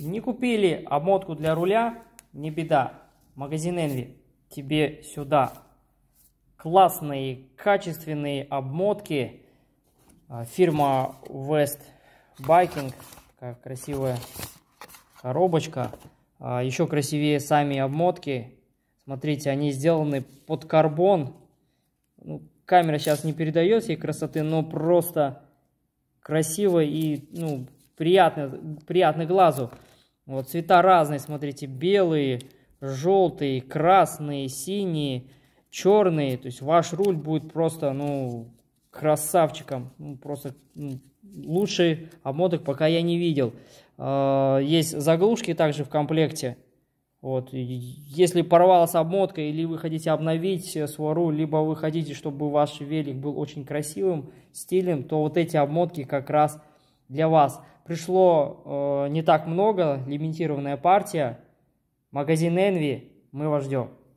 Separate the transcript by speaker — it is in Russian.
Speaker 1: Не купили обмотку для руля, не беда. Магазин Envy тебе сюда. Классные, качественные обмотки. А, фирма West Biking. Такая красивая коробочка. А, еще красивее сами обмотки. Смотрите, они сделаны под карбон. Ну, камера сейчас не передает ей красоты, но просто красиво и ну, приятно, приятно глазу. Вот цвета разные, смотрите, белые, желтые, красные, синие, черные. То есть ваш руль будет просто, ну, красавчиком. Ну, просто ну, лучший обмоток пока я не видел. А, есть заглушки также в комплекте. Вот. Если порвалась обмотка или вы хотите обновить свой руль, либо вы хотите, чтобы ваш велик был очень красивым, стилем то вот эти обмотки как раз для вас. Пришло э, не так много, лимитированная партия. Магазин Envy, мы вас ждем.